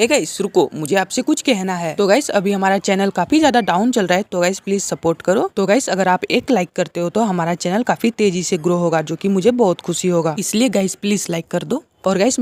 है गाइस रुको मुझे आपसे कुछ कहना है तो गाइस अभी हमारा चैनल काफी ज्यादा डाउन चल रहा है तो गाइस प्लीज सपोर्ट करो तो गाइस अगर आप एक लाइक करते हो तो हमारा चैनल काफी तेजी से ग्रो होगा जो की मुझे बहुत खुशी होगा इसलिए गाइस प्लीज लाइक कर दो और गाइस